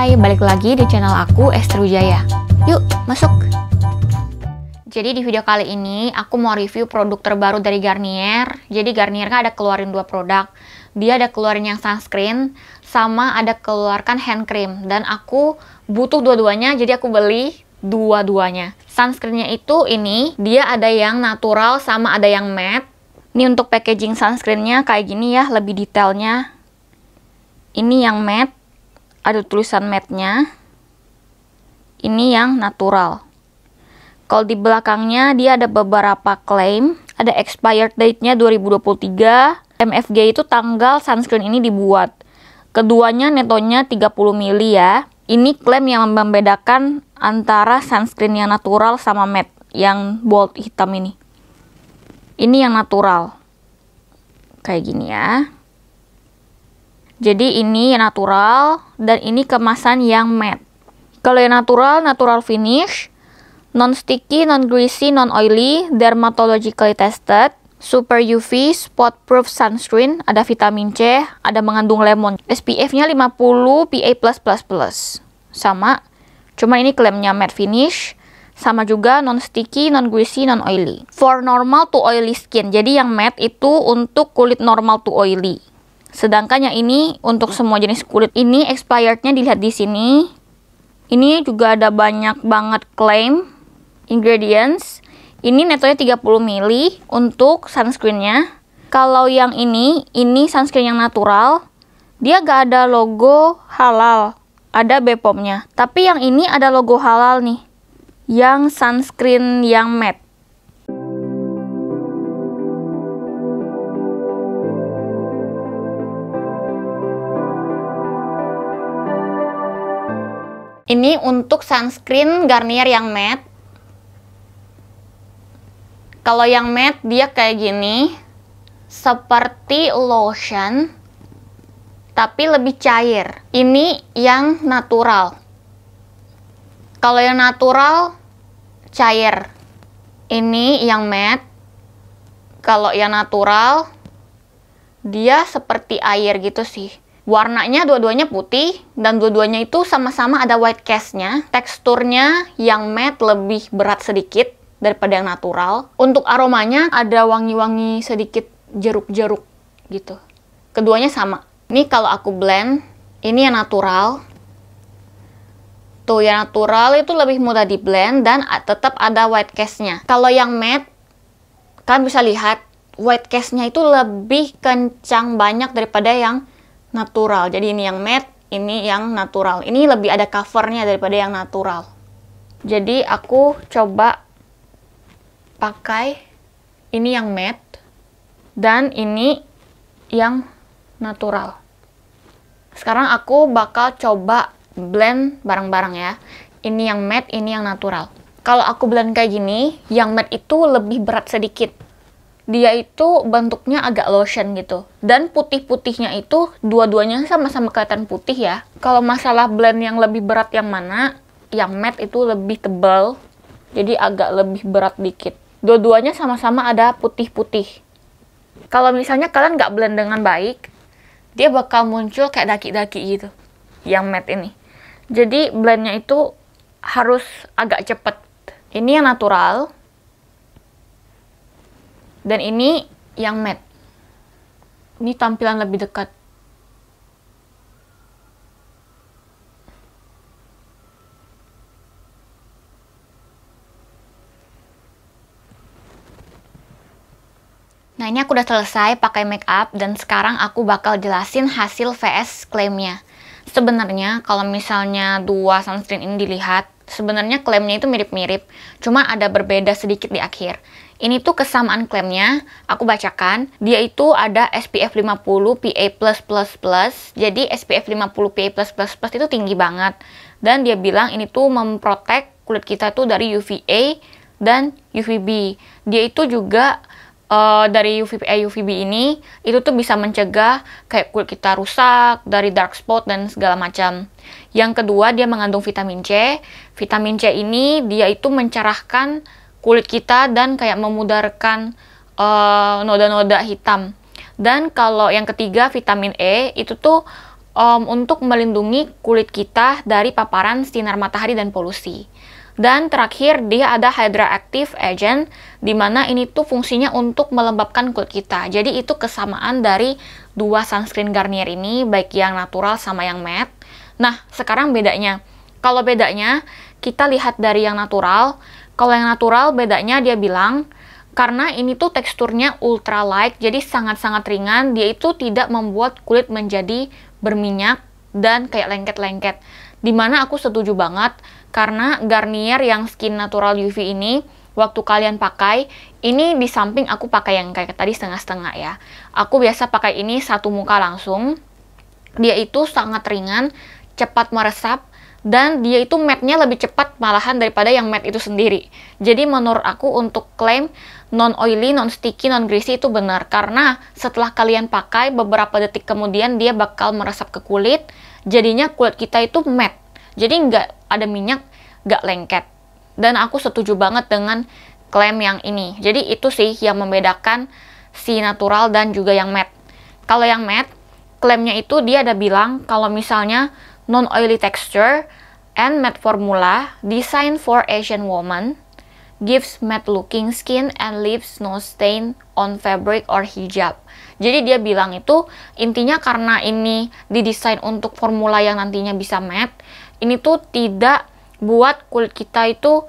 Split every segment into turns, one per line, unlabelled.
Hai, balik lagi di channel aku Esther Jaya, Yuk, masuk. Jadi di video kali ini aku mau review produk terbaru dari Garnier. Jadi Garnier kan ada keluarin dua produk. Dia ada keluarin yang sunscreen sama ada keluarkan hand cream dan aku butuh dua-duanya jadi aku beli dua-duanya. Sunscreennya itu ini, dia ada yang natural sama ada yang matte. Ini untuk packaging sunscreennya kayak gini ya, lebih detailnya. Ini yang matte ada tulisan matte-nya. Ini yang natural. Kalau di belakangnya dia ada beberapa klaim ada expired date-nya 2023, MFG itu tanggal sunscreen ini dibuat. Keduanya netonya 30 mili ya. Ini klaim yang membedakan antara sunscreen yang natural sama matte yang bold hitam ini. Ini yang natural. Kayak gini ya. Jadi ini natural dan ini kemasan yang matte. Kalau yang natural, natural finish, non-sticky, non-greasy, non-oily, dermatologically tested, super UV, spot proof sunscreen, ada vitamin C, ada mengandung lemon. SPF-nya 50 PA+++. Sama, cuma ini klaimnya matte finish, sama juga non-sticky, non-greasy, non-oily. For normal to oily skin, jadi yang matte itu untuk kulit normal to oily. Sedangkan yang ini untuk semua jenis kulit. Ini expirednya dilihat di sini. Ini juga ada banyak banget claim ingredients. Ini netonya 30 mili untuk sunscreennya. Kalau yang ini, ini sunscreen yang natural. Dia gak ada logo halal. Ada bpom Tapi yang ini ada logo halal nih. Yang sunscreen yang matte. Ini untuk sunscreen Garnier yang matte. Kalau yang matte dia kayak gini. Seperti lotion. Tapi lebih cair. Ini yang natural. Kalau yang natural, cair. Ini yang matte. Kalau yang natural, dia seperti air gitu sih. Warnanya dua-duanya putih dan dua-duanya itu sama-sama ada white cast-nya. Teksturnya yang matte lebih berat sedikit daripada yang natural. Untuk aromanya ada wangi-wangi sedikit jeruk-jeruk gitu. Keduanya sama. Ini kalau aku blend, ini yang natural. Tuh, yang natural itu lebih mudah di blend dan tetap ada white cast-nya. Kalau yang matte, kalian bisa lihat white cast-nya itu lebih kencang banyak daripada yang natural. Jadi ini yang matte, ini yang natural. Ini lebih ada covernya daripada yang natural. Jadi aku coba pakai ini yang matte dan ini yang natural. Sekarang aku bakal coba blend barang-barang ya. Ini yang matte, ini yang natural. Kalau aku blend kayak gini, yang matte itu lebih berat sedikit dia itu bentuknya agak lotion gitu. Dan putih-putihnya itu dua-duanya sama-sama kelihatan putih ya. Kalau masalah blend yang lebih berat yang mana, yang matte itu lebih tebal. Jadi agak lebih berat dikit. Dua-duanya sama-sama ada putih-putih. Kalau misalnya kalian nggak blend dengan baik, dia bakal muncul kayak daki-daki gitu. Yang matte ini. Jadi blendnya itu harus agak cepet. Ini yang natural, dan ini yang matte. Ini tampilan lebih dekat. Nah ini aku udah selesai pakai make up dan sekarang aku bakal jelasin hasil VS klaimnya. Sebenarnya kalau misalnya dua sunscreen ini dilihat, sebenarnya klaimnya itu mirip-mirip, cuma ada berbeda sedikit di akhir. Ini tuh kesamaan klaimnya, aku bacakan. Dia itu ada SPF 50 PA+++, jadi SPF 50 PA+++ itu tinggi banget. Dan dia bilang ini tuh memprotek kulit kita tuh dari UVA dan UVB. Dia itu juga uh, dari UVA eh, UVB ini itu tuh bisa mencegah kayak kulit kita rusak dari dark spot dan segala macam. Yang kedua dia mengandung vitamin C. Vitamin C ini dia itu mencerahkan kulit kita dan kayak memudarkan eh, noda-noda uh, hitam. Dan kalau yang ketiga vitamin E itu tuh um, untuk melindungi kulit kita dari paparan sinar matahari dan polusi. Dan terakhir dia ada hydroactive agent dimana ini tuh fungsinya untuk melembabkan kulit kita. Jadi itu kesamaan dari dua sunscreen Garnier ini baik yang natural sama yang matte. Nah, sekarang bedanya. Kalau bedanya kita lihat dari yang natural, kalau yang natural bedanya dia bilang karena ini tuh teksturnya ultra light jadi sangat-sangat ringan dia itu tidak membuat kulit menjadi berminyak dan kayak lengket-lengket dimana aku setuju banget karena Garnier yang skin natural UV ini waktu kalian pakai ini di samping aku pakai yang kayak tadi setengah-setengah ya aku biasa pakai ini satu muka langsung dia itu sangat ringan cepat meresap dan dia itu matnya lebih cepat malahan daripada yang matte itu sendiri. Jadi menurut aku untuk klaim non oily, non sticky, non greasy itu benar karena setelah kalian pakai beberapa detik kemudian dia bakal meresap ke kulit, jadinya kulit kita itu matte. Jadi nggak ada minyak, nggak lengket. Dan aku setuju banget dengan klaim yang ini. Jadi itu sih yang membedakan si natural dan juga yang matte. Kalau yang matte, klaimnya itu dia ada bilang kalau misalnya non-oily texture, and matte formula designed for Asian woman, gives matte looking skin and leaves no stain on fabric or hijab. Jadi dia bilang itu intinya karena ini didesain untuk formula yang nantinya bisa matte, ini tuh tidak buat kulit kita itu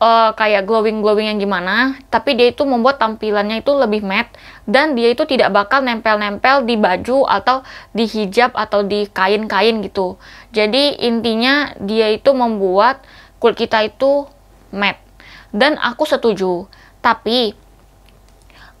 uh, kayak glowing-glowing yang gimana, tapi dia itu membuat tampilannya itu lebih matte dan dia itu tidak bakal nempel-nempel di baju atau di hijab atau di kain-kain gitu. Jadi intinya dia itu membuat kulit kita itu matte. Dan aku setuju. Tapi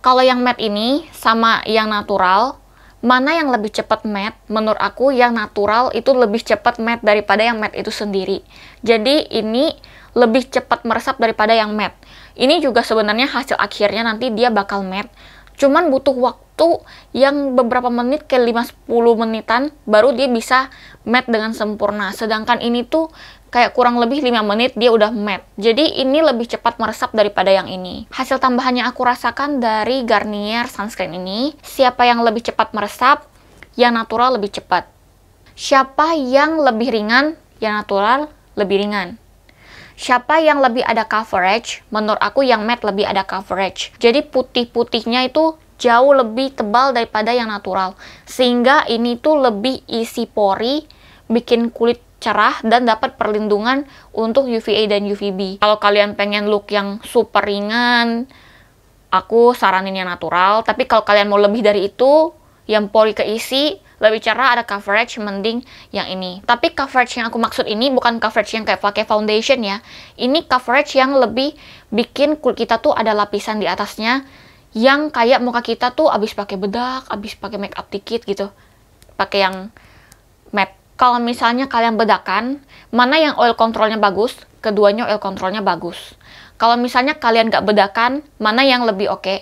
kalau yang matte ini sama yang natural mana yang lebih cepat matte menurut aku yang natural itu lebih cepat matte daripada yang matte itu sendiri jadi ini lebih cepat meresap daripada yang matte ini juga sebenarnya hasil akhirnya nanti dia bakal matte cuman butuh waktu yang beberapa menit ke 5-10 menitan baru dia bisa matte dengan sempurna sedangkan ini tuh kayak kurang lebih 5 menit dia udah matte. Jadi ini lebih cepat meresap daripada yang ini. Hasil tambahannya aku rasakan dari Garnier sunscreen ini, siapa yang lebih cepat meresap, yang natural lebih cepat. Siapa yang lebih ringan, yang natural lebih ringan. Siapa yang lebih ada coverage? Menurut aku yang matte lebih ada coverage. Jadi putih-putihnya itu jauh lebih tebal daripada yang natural. Sehingga ini tuh lebih isi pori, bikin kulit cerah dan dapat perlindungan untuk UVA dan UVB. Kalau kalian pengen look yang super ringan, aku saranin yang natural. Tapi kalau kalian mau lebih dari itu, yang pori keisi, lebih cerah ada coverage, mending yang ini. Tapi coverage yang aku maksud ini bukan coverage yang kayak pakai foundation ya. Ini coverage yang lebih bikin kulit kita tuh ada lapisan di atasnya yang kayak muka kita tuh abis pakai bedak, abis pakai make up dikit gitu. Pakai yang kalau misalnya kalian bedakan mana yang oil controlnya bagus, keduanya oil controlnya bagus. Kalau misalnya kalian nggak bedakan mana yang lebih oke, okay.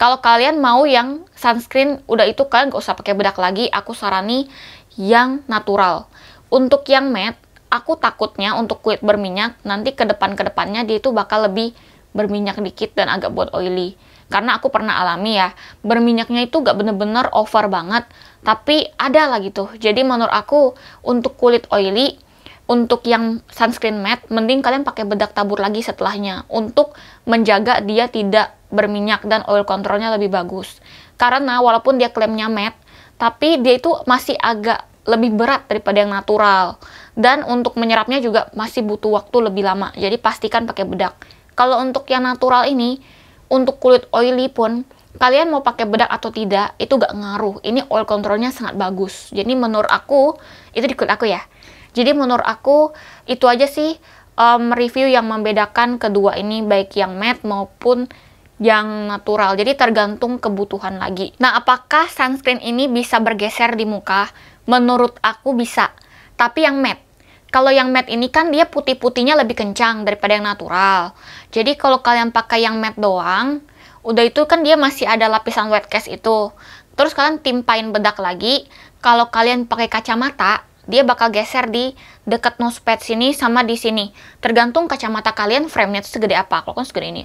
kalau kalian mau yang sunscreen udah itu kalian nggak usah pakai bedak lagi. Aku sarani yang natural. Untuk yang matte, aku takutnya untuk kulit berminyak nanti ke depan ke depannya dia itu bakal lebih berminyak dikit dan agak buat oily karena aku pernah alami ya berminyaknya itu gak bener-bener over banget tapi ada lah gitu jadi menurut aku untuk kulit oily untuk yang sunscreen matte mending kalian pakai bedak tabur lagi setelahnya untuk menjaga dia tidak berminyak dan oil controlnya lebih bagus karena walaupun dia klaimnya matte tapi dia itu masih agak lebih berat daripada yang natural dan untuk menyerapnya juga masih butuh waktu lebih lama jadi pastikan pakai bedak kalau untuk yang natural ini untuk kulit oily pun kalian mau pakai bedak atau tidak itu gak ngaruh ini oil controlnya sangat bagus jadi menurut aku itu di kulit aku ya jadi menurut aku itu aja sih um, review yang membedakan kedua ini baik yang matte maupun yang natural jadi tergantung kebutuhan lagi nah apakah sunscreen ini bisa bergeser di muka menurut aku bisa tapi yang matte kalau yang matte ini kan dia putih-putihnya lebih kencang daripada yang natural. Jadi kalau kalian pakai yang matte doang, udah itu kan dia masih ada lapisan wet cast itu. Terus kalian timpain bedak lagi. Kalau kalian pakai kacamata, dia bakal geser di dekat nose pad sini sama di sini. Tergantung kacamata kalian frame-nya itu segede apa. Kalau kan segede ini.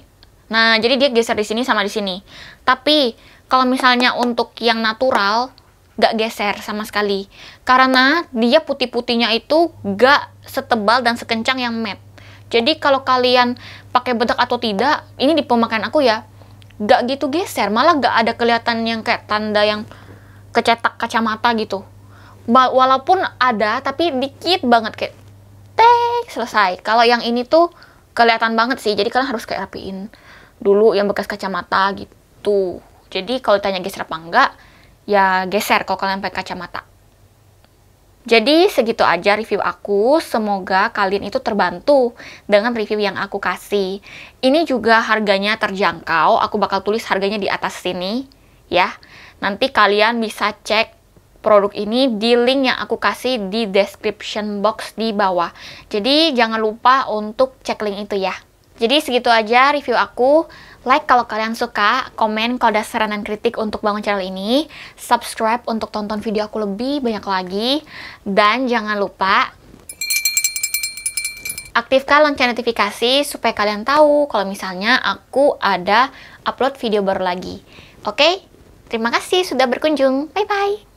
Nah, jadi dia geser di sini sama di sini. Tapi kalau misalnya untuk yang natural, gak geser sama sekali. Karena dia putih-putihnya itu gak setebal dan sekencang yang matte. Jadi kalau kalian pakai bedak atau tidak, ini di pemakaian aku ya, gak gitu geser, malah gak ada kelihatan yang kayak tanda yang kecetak kacamata gitu. Walaupun ada, tapi dikit banget kayak, teh selesai. Kalau yang ini tuh kelihatan banget sih, jadi kalian harus kayak rapiin dulu yang bekas kacamata gitu. Jadi kalau tanya geser apa enggak, ya geser kalau kalian pakai kacamata. Jadi segitu aja review aku, semoga kalian itu terbantu dengan review yang aku kasih. Ini juga harganya terjangkau, aku bakal tulis harganya di atas sini ya. Nanti kalian bisa cek produk ini di link yang aku kasih di description box di bawah. Jadi jangan lupa untuk cek link itu ya. Jadi segitu aja review aku. Like kalau kalian suka, komen kalau ada saran dan kritik untuk bangun channel ini, subscribe untuk tonton video aku lebih banyak lagi, dan jangan lupa aktifkan lonceng notifikasi supaya kalian tahu kalau misalnya aku ada upload video baru lagi. Oke, terima kasih sudah berkunjung. Bye-bye.